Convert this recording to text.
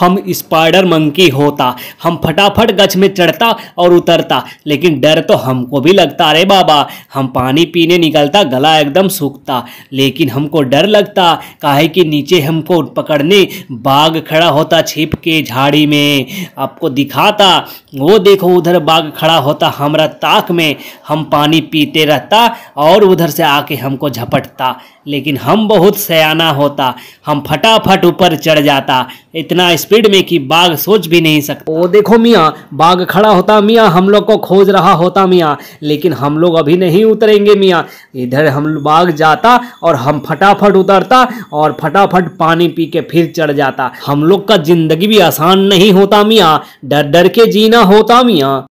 हम spider monkey होता हम फटाफट गछ में चढ़ता और उतरता लेकिन डर तो हमको भी लगता अरे बाबा हम पानी पीने निकलता गला एकदम सूखता लेकिन हमको डर लगता काहे कि नीचे हमको पकड़ने बाघ खड़ा होता छिप के झाड़ी में आपको दिखाता वो देखो उधर बाघ खड़ा होता हमारा ताक में हम पानी पीते रहता और उधर से आके हमको झपटता लेकिन हम बहुत सयाना होता हम फटाफट ऊपर चढ़ जाता इतना इस स्पीड में कि बाघ सोच भी नहीं सकता ओ देखो मियाँ बाघ खड़ा होता मियाँ हम लोग को खोज रहा होता मियाँ लेकिन हम लोग अभी नहीं उतरेंगे मियाँ इधर हम बाघ जाता और हम फटाफट उतरता और फटाफट पानी पी के फिर चढ़ जाता हम लोग का जिंदगी भी आसान नहीं होता मियाँ डर डर के जीना होता मियाँ